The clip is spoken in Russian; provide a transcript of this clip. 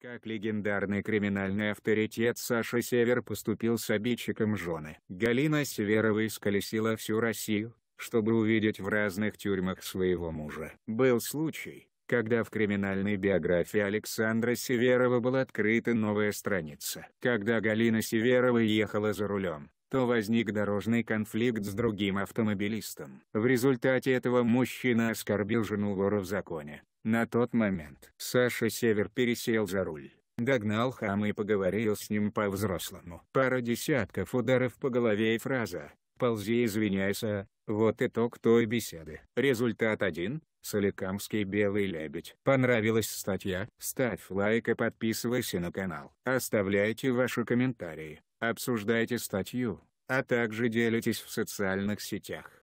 Как легендарный криминальный авторитет Саша Север поступил с обидчиком жены. Галина Северова исколесила всю Россию, чтобы увидеть в разных тюрьмах своего мужа. Был случай, когда в криминальной биографии Александра Северова была открыта новая страница. Когда Галина Северова ехала за рулем, то возник дорожный конфликт с другим автомобилистом. В результате этого мужчина оскорбил жену вора в законе. На тот момент Саша Север пересел за руль. Догнал хама и поговорил с ним по-взрослому. Пара десятков ударов по голове и фраза «Ползи извиняйся», вот итог той беседы. Результат один. Соликамский белый лебедь. Понравилась статья? Ставь лайк и подписывайся на канал. Оставляйте ваши комментарии, обсуждайте статью, а также делитесь в социальных сетях.